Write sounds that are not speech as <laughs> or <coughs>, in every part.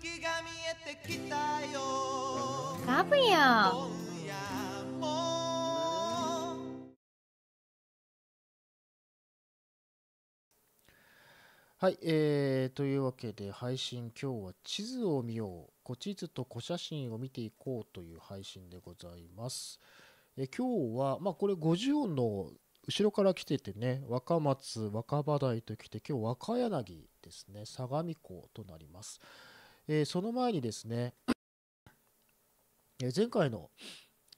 月が見えてきたよ。ガブやはい、えー、というわけで配信今日は地図を見よう、こ地図と古写真を見ていこうという配信でございます。え今日は、まあ、これ50音の後ろから来ててね、若松、若葉台と来て、今日若柳ですね、相模湖となります。えー、その前にですね、え前回の、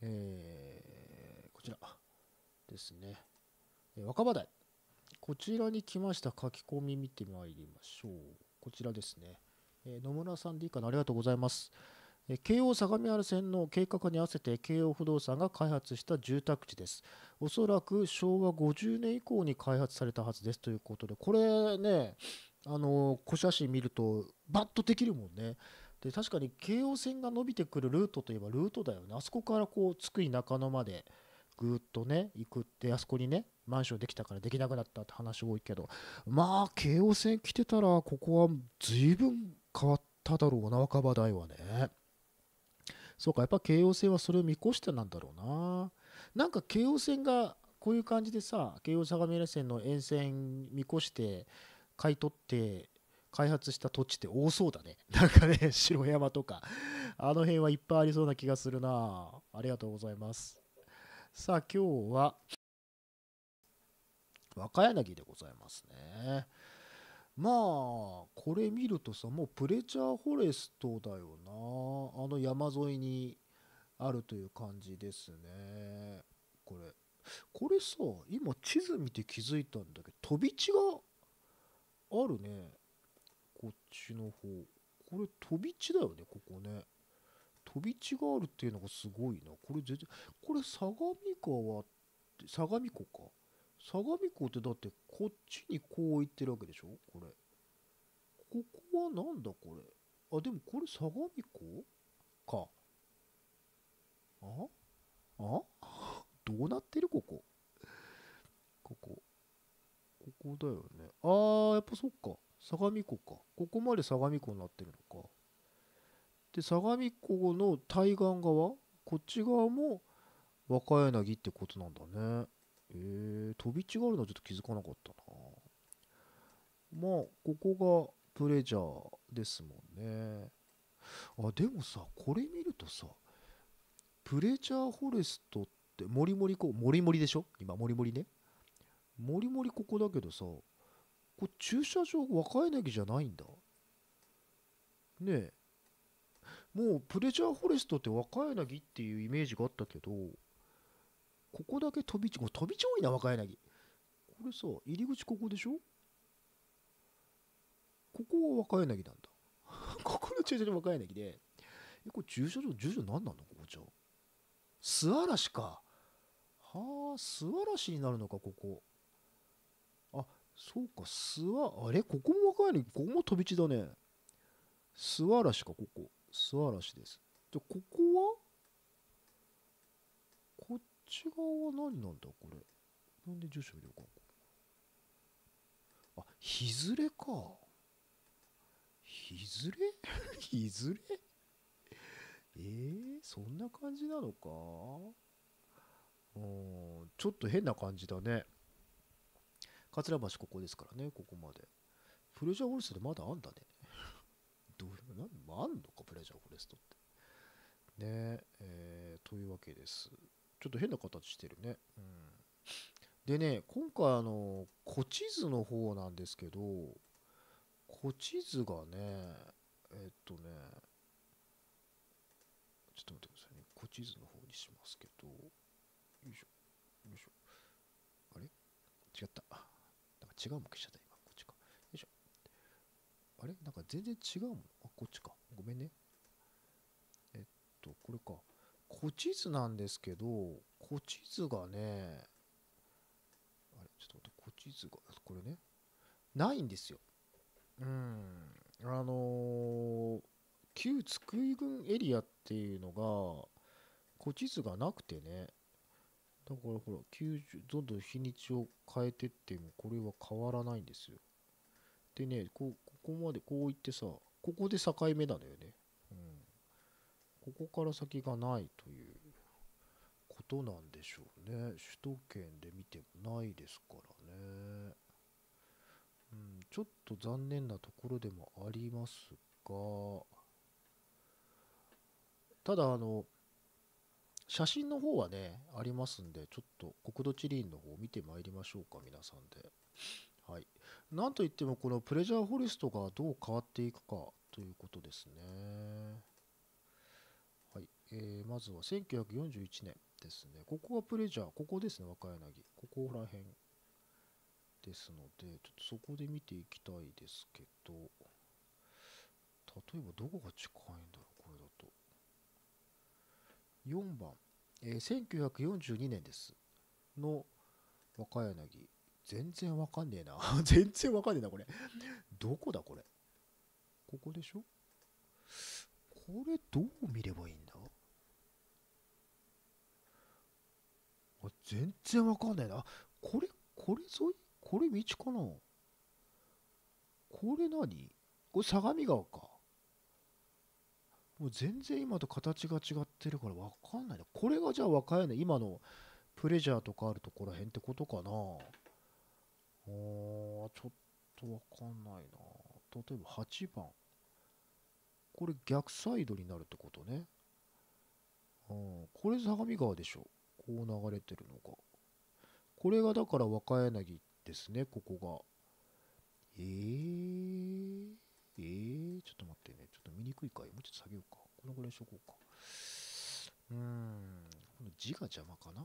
えー、こちらですね、え若葉台、こちらに来ました書き込み見てまいりましょう。こちらですね、え野村さんでいいかな、ありがとうございます。京王相模原線の計画に合わせて京王不動産が開発した住宅地です。おそらく昭和50年以降に開発されたはずですということで、これね、あの、小写真見るとバッとできるもんね。で確かに京王線が伸びてくるルートといえばルートだよねあそこからこう津久井中野までぐっとね行くってあそこにねマンションできたからできなくなったって話多いけどまあ京王線来てたらここは随分変わっただろうな若葉台はねそうかやっぱ京王線はそれを見越してなんだろうななんか京王線がこういう感じでさ京王相模原線の沿線見越して買い取って開発した土地って多そうだね。<laughs> なんかね、城山とか、あの辺はいっぱいありそうな気がするな。ありがとうございます。さあ、今日は、若柳でございますね。まあ、これ見るとさ、もうプレチャーフォレストだよな。あの山沿いにあるという感じですね。これ。これさ、今地図見て気づいたんだけど、飛び地があるね。こっちの方これ飛び地だよねここね飛び地があるっていうのがすごいなこれ全然これ相模川って相模湖か相模湖ってだってこっちにこう行ってるわけでしょこれここはなんだこれあでもこれ相模湖かああ <laughs> どうなってるここここここだよねあーやっぱそっか相模湖かここまで相模湖になってるのかで相模湖の対岸側こっち側も若柳ってことなんだねえー、飛び地があるのはちょっと気づかなかったなまあここがプレジャーですもんねあでもさこれ見るとさプレジャーフォレストってもりもりこうもりもりでしょ今もりもりねもりもりここだけどさこれ駐車場若柳じゃないんだねえもうプレジャーフォレストって若柳っていうイメージがあったけどここだけ飛び地飛び地多いな若柳これさ入り口ここでしょここは若柳なんだ <laughs> ここの駐車場若柳でえこれ駐車場駐車場何なのここじゃあ素嵐かはあ素嵐になるのかここそうか、諏訪、あれここも若いのに、ここも飛び地だね。諏訪嵐か、ここ。諏訪嵐です。じゃ、ここはこっち側は何なんだ、これ。なんで住所見ようか。あ、日暮れか。日暮れ <laughs> 日暮れえー、そんな感じなのかうん、ちょっと変な感じだね。桂橋ここですからね、ここまで。プレジャーフォレストでまだあんだね。どういう、なん、あんのか、プレジャーフォレストって。ねえー、というわけです。ちょっと変な形してるね。うん、でね、今回、あの、古地図の方なんですけど、古地図がね、えっとね、ちょっと待ってくださいね。古地図の方にしますけど、よいしょ、よいしょ。あれ違った。違うもん消しちゃった今こっちかよいしょあれなんか全然違うもんあこっちかごめんねえっとこれか古地図なんですけど古地図がねあれちょっと待って古地図がこれねないんですようんあのー、旧津久井郡エリアっていうのが古地図がなくてねだからほら、90、どんどん日にちを変えてっても、これは変わらないんですよ。でね、こここまでこういってさ、ここで境目なのよね。うん。ここから先がないということなんでしょうね。首都圏で見てもないですからね。うん、ちょっと残念なところでもありますが、ただあの、写真の方はね、ありますんで、ちょっと国土地理院の方を見てまいりましょうか、皆さんで。はい。なんといっても、このプレジャーフォレストがどう変わっていくかということですね。はい。えー、まずは1941年ですね。ここがプレジャー、ここですね、若柳。ここら辺ですので、ちょっとそこで見ていきたいですけど、例えばどこが近いんだ4番、えー、1942年ですの若柳全然わかんねえな <laughs> 全然わかんねえなこれどこだこれここでしょこれどう見ればいいんだあ全然わかんないなこれこれ沿いこれ道かなこれ何これ相模川かもう全然今と形が違ってるから分かんないなこれがじゃあ若いね、今のプレジャーとかあるとこらへんってことかなあちょっと分かんないな例えば8番これ逆サイドになるってことねうんこれ相模川でしょこう流れてるのがこれがだから若柳ですねここがえー、えーちょっと待ってね。ちょっと見にくいかい。もうちょっと下げようか。このぐらいしとこうか。うーん。この字が邪魔かな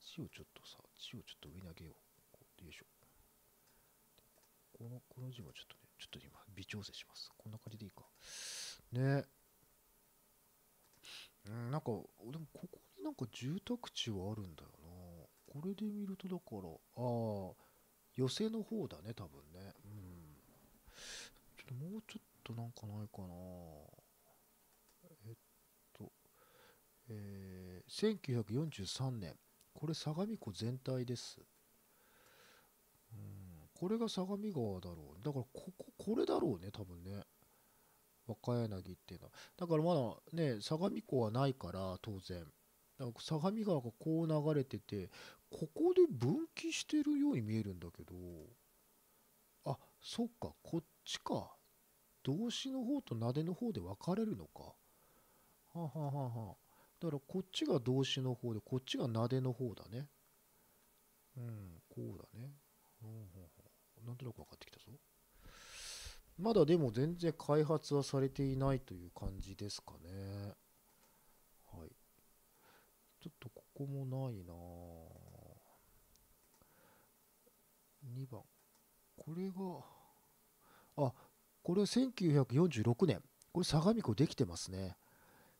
字をちょっとさ、字をちょっと上に上げよう。よいしょ。この、この字もちょっとね、ちょっと今、微調整します。こんな感じでいいか。ねうん、なんか、でもここになんか住宅地はあるんだよな。これで見ると、だから、ああ、寄せの方だね、多分ね。うん。ちょっともうちょっとなんかないかなえっと、えー、1943年これ相模湖全体ですうんこれが相模川だろうだからこここれだろうね多分ね若柳っていうのはだからまだね相模湖はないから当然だから相模川がこう流れててここで分岐してるように見えるんだけどあそっかこっちか動詞の方となでの方で分かれるのか。はあ、ははあ、はだからこっちが動詞の方で、こっちがなでの方だね。うん、こうだね。ううなんとなく分かってきたぞ。まだでも全然開発はされていないという感じですかね。はい。ちょっとここもないな2番。これが、あ、これは1946年これ相模湖できてますね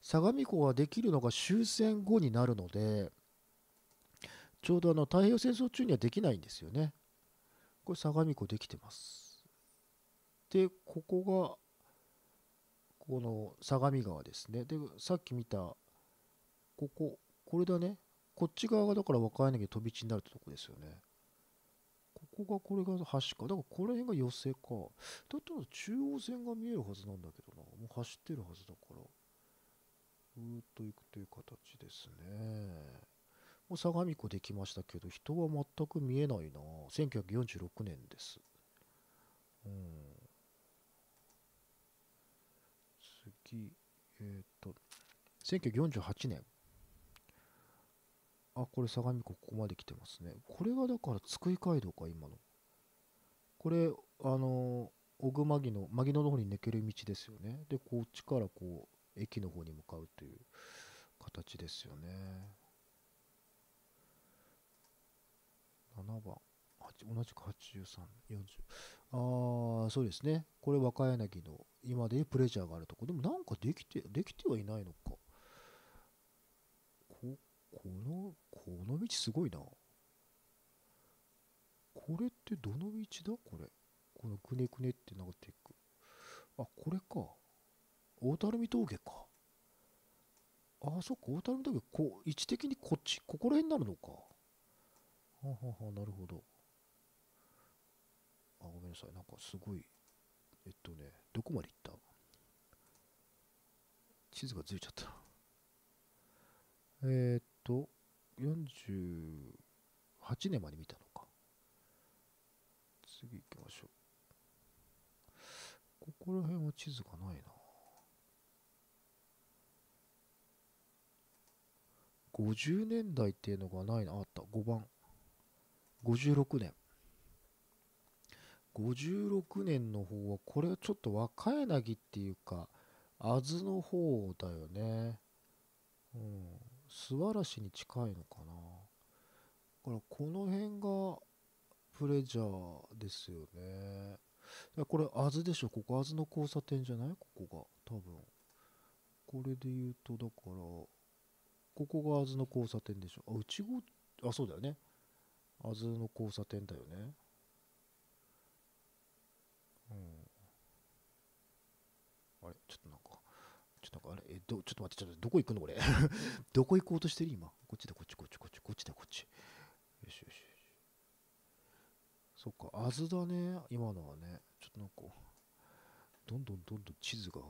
相模湖ができるのが終戦後になるのでちょうどあの太平洋戦争中にはできないんですよねこれ相模湖できてますでここがこの相模川ですねでさっき見たこここれだねこっち側がだから和歌県飛び地になるってとこですよねここがこれが橋かだからこの辺が寄せかだったら中央線が見えるはずなんだけどなもう走ってるはずだからうーっと行くという形ですねもう相模湖できましたけど人は全く見えないな1946年ですうん次えっ、ー、と1948年あ、これ相模湖ここまで来てますね。これがだから津久井街道か、今の。これ、あの、小熊木の、牧野の方に抜ける道ですよね。で、こっちからこう、駅の方に向かうという形ですよね。7番。同じく83、40。ああ、そうですね。これ若柳の今でプレジャーがあるとこ。でもなんかできて、できてはいないのか。こ、このこの道すごいな。これってどの道だこれ。このくねくねってなっていく。あ、これか。大垂水峠か。あ、そっか、大垂水峠、こう、位置的にこっち、ここら辺になるのか。はははなるほど。あ、ごめんなさい。なんかすごい。えっとね、どこまで行った地図がずれちゃった。えー、っと、48年まで見たのか次行きましょうここら辺は地図がないな50年代っていうのがないなあった5番56年56年の方はこれはちょっと若柳っていうか、あずの方だよね。うん。素晴らしに近いのかなだからこの辺がプレジャーですよねこれあずでしょここあずの交差点じゃないここが多分これで言うとだからここがあずの交差点でしょあ内郷あそうだよねあずの交差点だよねうんあれちょっとちょっとなんかあれえどちょっと待ってちょっとどこ行くのこれ <laughs> どこ行こうとしてる今こっちだこっちこっちこっちこっちだこっちよしよしそっかあずだね今のはねちょっとなんかどんどんどんどん地図が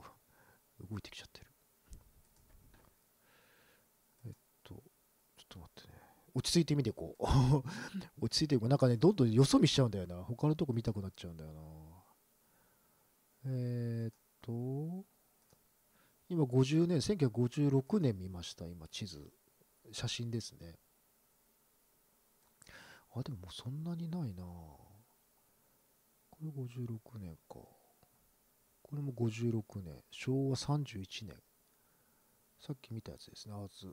動いてきちゃってるえっとちょっと待ってね落ち着いてみていこう <laughs> 落ち着いていこうなんかねどんどんよそ見しちゃうんだよな他のとこ見たくなっちゃうんだよなえー、っと今50年、1956年見ました、今地図、写真ですね。あ、でももうそんなにないなこれ56年か。これも56年、昭和31年。さっき見たやつですね、あず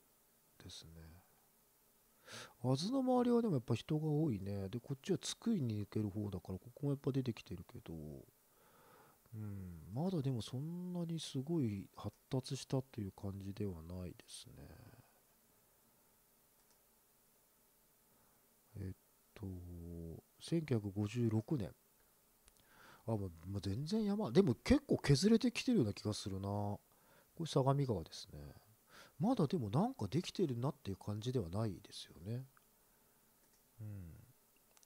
ですね。あずの周りはでもやっぱ人が多いね。で、こっちは津久井に行ける方だから、ここもやっぱ出てきてるけど、うん、まだでもそんなにすごい発達したっていう感じではないですね。えっと、1956年。あ、もう、全然山、でも結構削れてきてるような気がするな。これ相模川ですね。まだでもなんかできてるなっていう感じではないですよね。う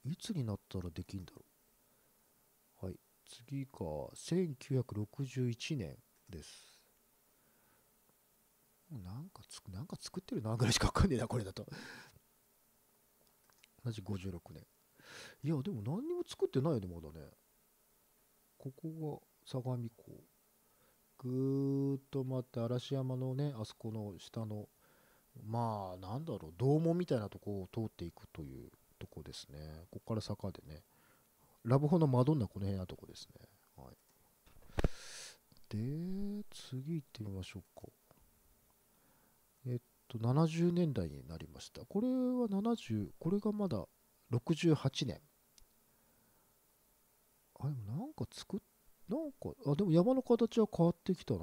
ん。いつになったらできんだろう。次が1961年です。なんかつく、なんか作ってるなぐらいしかわかんねえな、これだと。同じ56年。いや、でも何にも作ってないよね、まだね。ここが相模湖。ぐーっと待って嵐山のね、あそこの下の、まあ、なんだろう、道門みたいなとこを通っていくというとこですね。ここから坂でね。ラブホのマドンナこの辺なとこですね。はい、で、次行ってみましょうか。えっと、70年代になりました。これは70、これがまだ68年。あ、でもなんか作っ、なんか、あ、でも山の形は変わってきたな。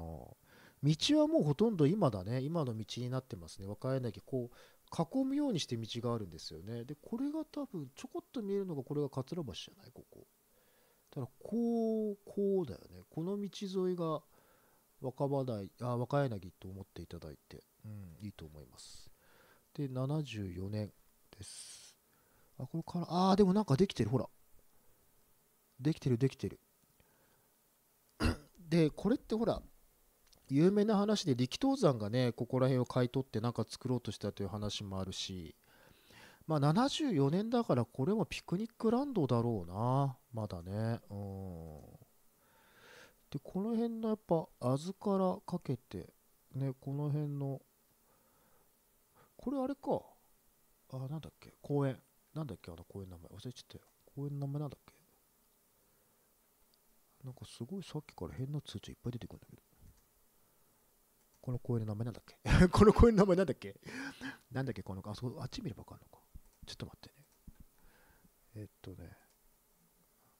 道はもうほとんど今だね。今の道になってますね。若柳こう囲むようにして道があるんですよねでこれが多分ちょこっと見えるのがこれが桂橋じゃないここだからこうこうだよねこの道沿いが若葉台あ若柳と思っていただいて、うん、いいと思いますで74年ですあこれからあーでもなんかできてるほらできてるできてる <clears throat> でこれってほら有名な話で力道山がねここら辺を買い取って何か作ろうとしたという話もあるしまあ、74年だからこれもピクニックランドだろうなまだねうんでこの辺のやっぱあずからかけてねこの辺のこれあれかあなんだっけ公園なんだっけあの公園の名前忘れちゃったよ公園の名前なんだっけなんかすごいさっきから変な通知いっぱい出てくるんだけどこの公園の名前なんだっけ <laughs> この公園の名前なんだっけなんだっけこの、あそこ、あっち見ればわかるのか。ちょっと待ってね。えっとね、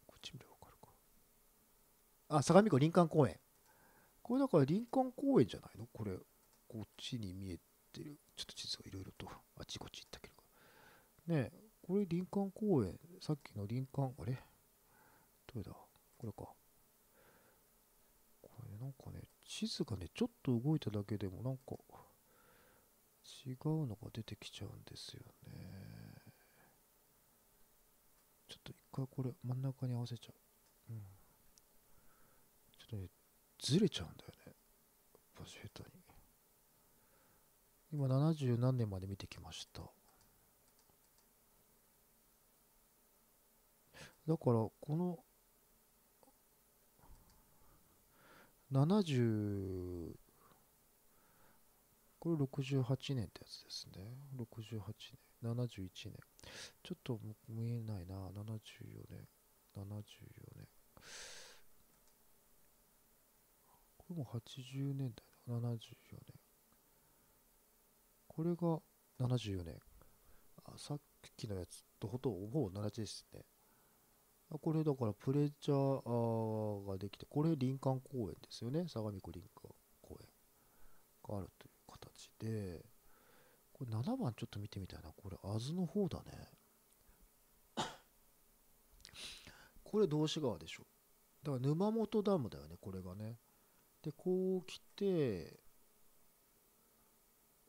こっち見ればわかるか。あ、相模湖林間公園。これだから林間公園じゃないのこれ、こっちに見えてる。ちょっと地図がいろいろと、あっちこっち行ったけど。ねえ、これ林間公園。さっきの林間、あれどれだこれか。これなんかね、地図がね、ちょっと動いただけでもなんか、違うのが出てきちゃうんですよね。ちょっと一回これ真ん中に合わせちゃう。うん。ちょっとね、ずれちゃうんだよね。下手に。今70何年まで見てきました。だから、この70これ68年ってやつですね68年71年ちょっと見えないな74年74年これも80年代だ74年これが74年あさっきのやつとほとんどほぼ同じですねこれだからプレジャーができて、これ林間公園ですよね。相模湖林間公園があるという形で、これ7番ちょっと見てみたいな。これ、あずの方だね。これ、道志川でしょ。だから沼本ダムだよね、これがね。で、こう来て、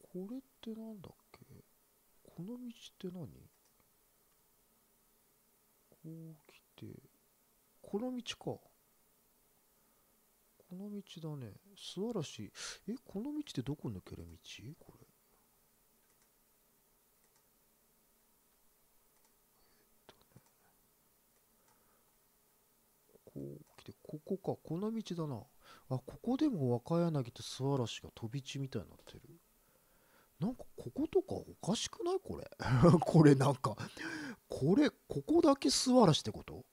これってなんだっけこの道って何こう、この道か。この道だね。素晴らしい。え、この道ってどこ抜ける道これ。こう来て、ここか、この道だな。あ、ここでも若柳と素嵐が飛び地みたいになってる。なんかこことかおかしくないこれ。<laughs> これなんかこれここだけ座らってこと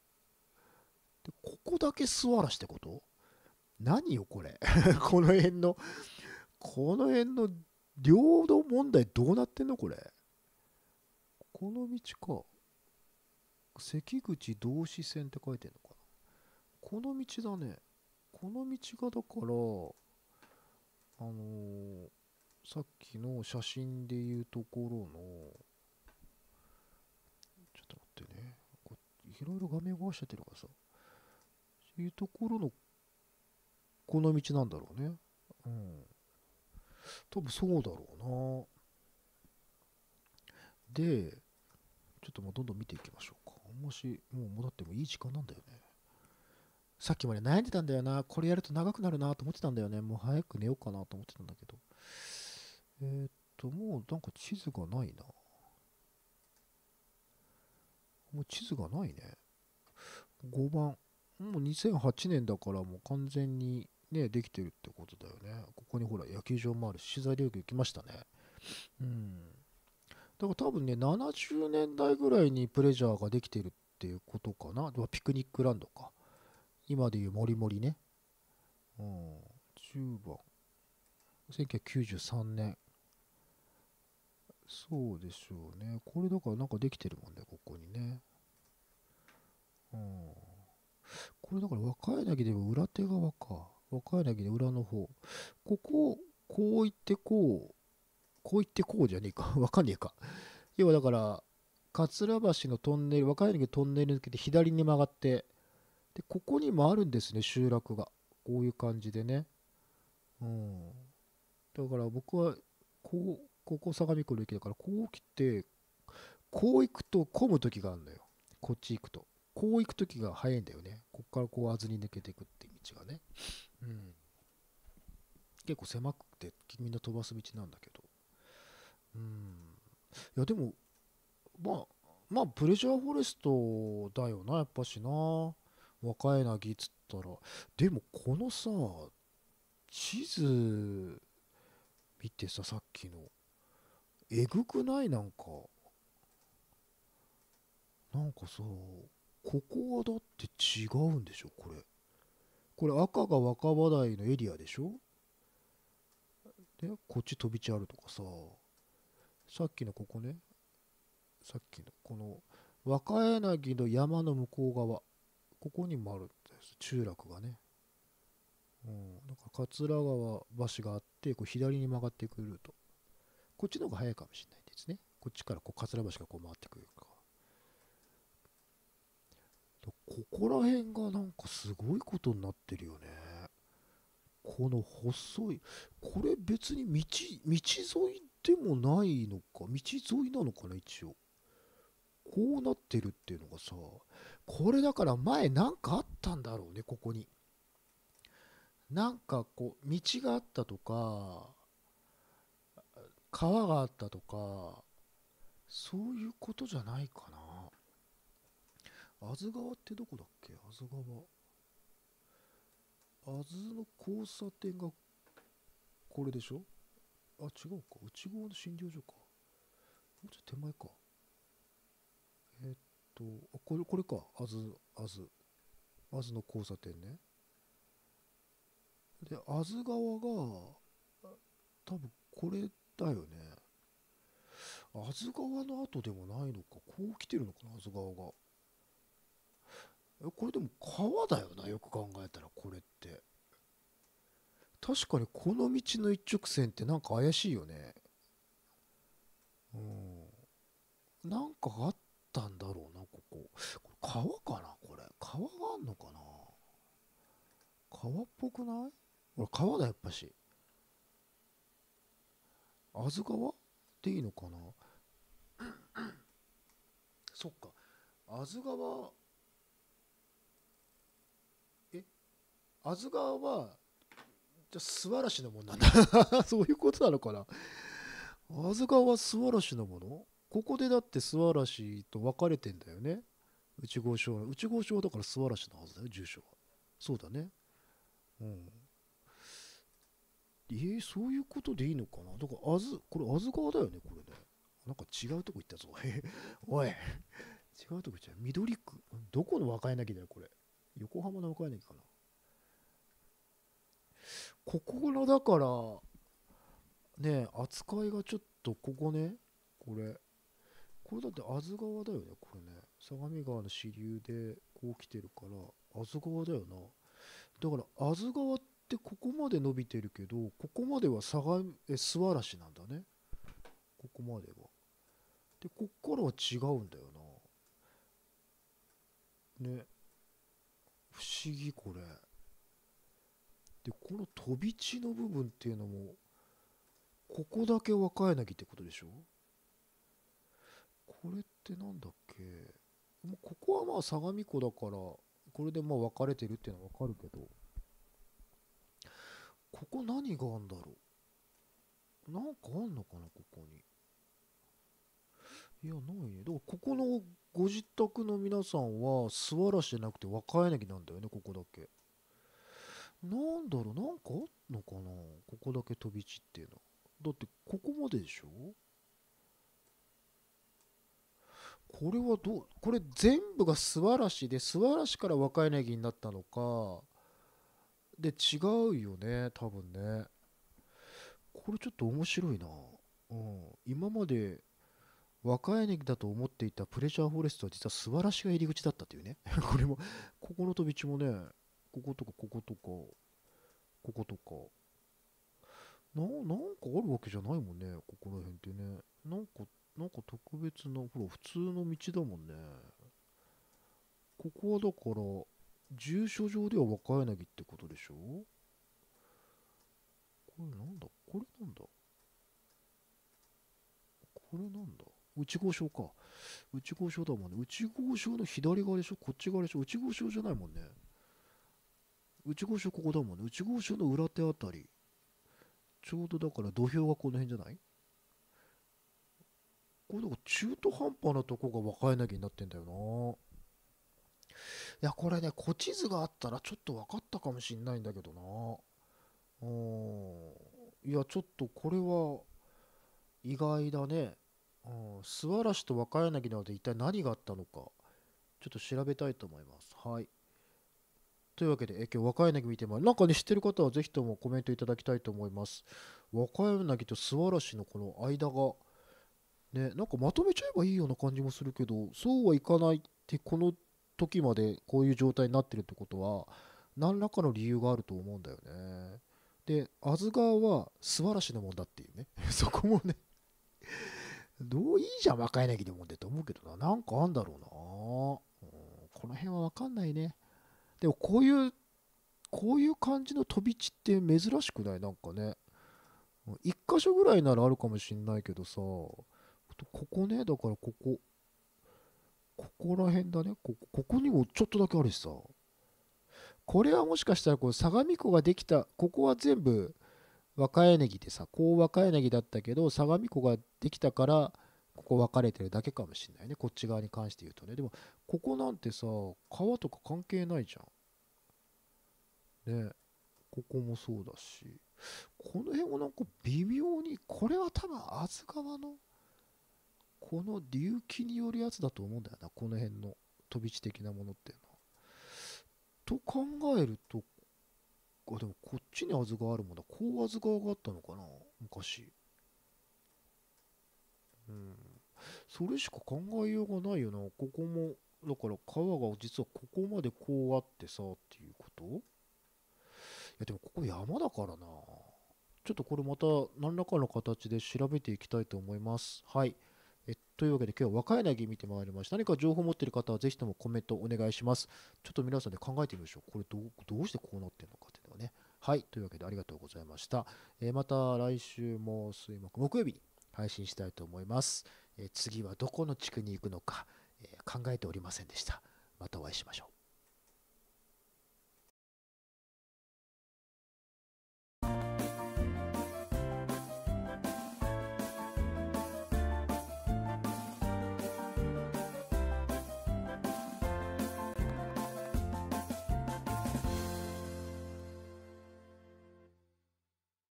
でここだけ座らってこと何よこれ <laughs> この辺のこの辺の領土問題どうなってんのこれこの道か関口同志線って書いてんのかなこの道だねこの道がだからあのー、さっきの写真でいうところのってね、いろいろ画面動かしちゃってるからさ、そういうところの、この道なんだろうね。うん。多分そうだろうな。で、ちょっともうどんどん見ていきましょうか。もし、もう戻ってもいい時間なんだよね。さっきまで悩んでたんだよな。これやると長くなるなと思ってたんだよね。もう早く寝ようかなと思ってたんだけど。えー、っと、もうなんか地図がないな。もう地図がないね。5番。もう2008年だからもう完全にね、できてるってことだよね。ここにほら野球場もあるし、資材領域行きましたね。うん。だから多分ね、70年代ぐらいにプレジャーができてるっていうことかな。ピクニックランドか。今でいうモリモリね。うん。10番。1993年。そうでしょうね。これだからなんかできてるもんね、ここにね。うん。これだから若柳でも裏手側か。若柳で裏の方。ここ、こう行ってこう、こう行ってこうじゃねえか。<laughs> わかんねえか。要はだから、桂橋のトンネル、若いだトンネル抜けて左に曲がって、で、ここにもあるんですね、集落が。こういう感じでね。うん。だから僕は、こう、ここ相模湖の駅だからこう来てこう行くと混む時があるんだよこっち行くとこう行く時が早いんだよねこっからこうあずに抜けていくって道がねうん結構狭くてみんな飛ばす道なんだけどうんいやでもまあまあプレジャーフォレストだよなやっぱしな若柳っつったらでもこのさ地図見てささっきのえぐくないなんかなんかさここはだって違うんでしょこれこれ赤が若葉台のエリアでしょでこっち飛び地あるとかささっきのここねさっきのこの若柳の山の向こう側ここにもあるんです集落がねうん、なんか桂川橋があってこう左に曲がってくるとこっちの方が早いかもしれないですね。こっちからこう桂橋がこう回ってくるか。ここら辺がなんかすごいことになってるよね。この細い、これ別に道、道沿いでもないのか、道沿いなのかな、一応。こうなってるっていうのがさ、これだから前なんかあったんだろうね、ここに。なんかこう、道があったとか、川があったとかそういうことじゃないかな安津川ってどこだっけ安津川安津の交差点がこれでしょあ違うか内側の診療所かもうちょっと手前かえー、っとあこれこれか安津安津安津の交差点ねで安津川が多分これだよねあず川の後でもないのかこう来てるのかな安ず川がえこれでも川だよなよく考えたらこれって確かにこの道の一直線ってなんか怪しいよね津川ていいのかな <coughs> そっか安津川え安津川はじゃあ素晴らしのもんなんだ <laughs> そういうことなのかな安津川は素晴らしのものここでだって素晴らしと分かれてんだよね内郷賞内郷省だから素晴らしのはずだよ住所はそうだねうんえー、そういうことでいいのかなだから、あず、これ、あず川だよね、これね。なんか違うとこ行ったぞ。<laughs> おい、違うとこ行っちゃう。緑区。どこの若柳だよ、これ。横浜の若柳かな。ここの、だから、ね扱いがちょっと、ここね、これ。これだって、あず川だよね、これね。相模川の支流で、こう来てるから、あず川だよな。だから、あず川って、ってここまで伸びてるけどここまでは相え素嵐なんだねここまではでこっからは違うんだよなね不思議これでこの飛び地の部分っていうのもここだけ若柳ってことでしょこれって何だっけもうここはまあ相模湖だからこれでまあ分かれてるっていうのは分かるけどここ何があんだろうなんかあんのかなここにいやないねだからここのご自宅の皆さんはす晴らしじゃなくて若柳なんだよねここだけなんだろうなんかあんのかなここだけ飛び散っていうのだってここまででしょこれはどうこれ全部が素晴らしで素晴らしから若柳になったのかで違うよね多分ねこれちょっと面白いな、うん、今まで若いネギだと思っていたプレジャーフォレストは実は素晴らしが入り口だったというね <laughs> これもここの飛び地もねこことかこことかこことかななんかあるわけじゃないもんねここら辺ってねなんかなんか特別なほら普通の道だもんねここはだから住所上では若柳ってことでしょこれなんだこれなんだこれなんだ内郷省か。内郷省だもんね。内郷省の左側でしょこっち側でしょ内郷省じゃないもんね。内郷省ここだもんね。内郷省の裏手あたり。ちょうどだから土俵がこの辺じゃないこれだから中途半端なとこが若柳になってんだよな。いや、これね、古地図があったらちょっと分かったかもしんないんだけどな。うん。いや、ちょっとこれは意外だね。うん。素嵐と若柳などで一体何があったのか、ちょっと調べたいと思います。はい。というわけで、え今日若柳見てまいりなんかね、知ってる方はぜひともコメントいただきたいと思います。若柳と素嵐のこの間が、ね、なんかまとめちゃえばいいような感じもするけど、そうはいかないって、この時までこういう状態になってるってことは何らかの理由があると思うんだよねでアズ側は素晴らしのもんだっていうね <laughs> そこもねどういいじゃん若いぎでもんでと思うけどななんかあんだろうな、うん、この辺は分かんないねでもこういうこういう感じの飛び地って珍しくないなんかね1箇所ぐらいならあるかもしんないけどさここねだからこここら辺だねこここにもちょっとだけあるしさこれはもしかしたらこう相模湖ができたここは全部若柳でさこう若柳だったけど相模湖ができたからここ分かれてるだけかもしんないねこっち側に関して言うとねでもここなんてさ川とか関係ないじゃんねここもそうだしこの辺もなんか微妙にこれは多分あず川のこの隆起によるやつだと思うんだよなこの辺の飛び地的なものっていうのは。と考えるとあでもこっちにあずがあるもんだこうあずが上がったのかな昔。うん、それしか考えようがないよなここもだから川が実はここまでこうあってさっていうこといやでもここ山だからなちょっとこれまた何らかの形で調べていきたいと思いますはいというわけで今日は若柳見てまいりました。何か情報を持っている方はぜひともコメントお願いします。ちょっと皆さんで考えてみましょう。これどうしてこうなってるのかっていうのはね。はい。というわけでありがとうございました。えー、また来週も水木、木曜日に配信したいと思います。えー、次はどこの地区に行くのか、えー、考えておりませんでした。またお会いしましょう。